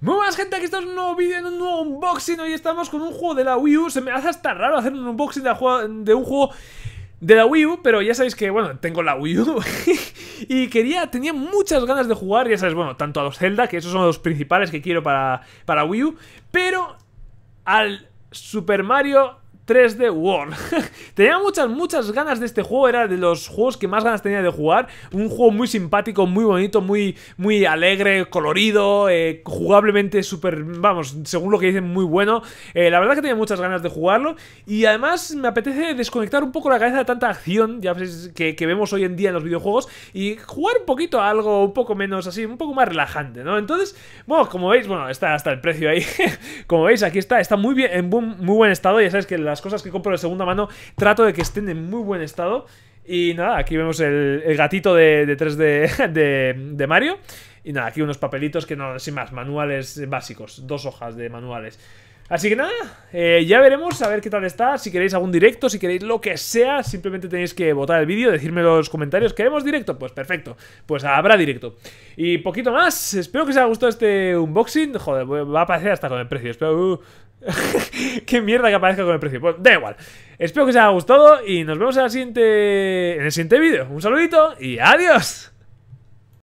Muy buenas gente, aquí estamos en un nuevo vídeo, en un nuevo unboxing Hoy estamos con un juego de la Wii U Se me hace hasta raro hacer un unboxing de, un juego de la Wii U Pero ya sabéis que, bueno, tengo la Wii U Y quería, tenía muchas ganas de jugar Ya sabes bueno, tanto a los Zelda Que esos son los principales que quiero para, para Wii U Pero al Super Mario 3D World. tenía muchas, muchas ganas de este juego, era de los juegos que más ganas tenía de jugar. Un juego muy simpático, muy bonito, muy, muy alegre, colorido, eh, jugablemente súper, vamos, según lo que dicen, muy bueno. Eh, la verdad que tenía muchas ganas de jugarlo y además me apetece desconectar un poco la cabeza de tanta acción ya que, vemos hoy en día en los videojuegos y jugar un poquito a algo un poco menos así, un poco más relajante, ¿no? Entonces, bueno, como veis, bueno, está hasta el precio ahí. como veis, aquí está, está muy bien, en muy buen estado, ya sabes que las cosas que compro de segunda mano trato de que estén en muy buen estado. Y nada, aquí vemos el, gatito de, 3D de, de, Mario. Y nada, aquí unos papelitos que no, sin más, manuales básicos, dos hojas de manuales. Así que nada, eh, ya veremos a ver qué tal está. Si queréis algún directo, si queréis lo que sea, simplemente tenéis que votar el vídeo, decirme en los comentarios, ¿queremos directo? Pues perfecto, pues habrá directo. Y poquito más, espero que os haya gustado este unboxing. Joder, va a aparecer hasta con el precio, espero... Uh. qué mierda que aparezca con el precio. Pues da igual. Espero que os haya gustado y nos vemos en, siguiente, en el siguiente vídeo. Un saludito y adiós.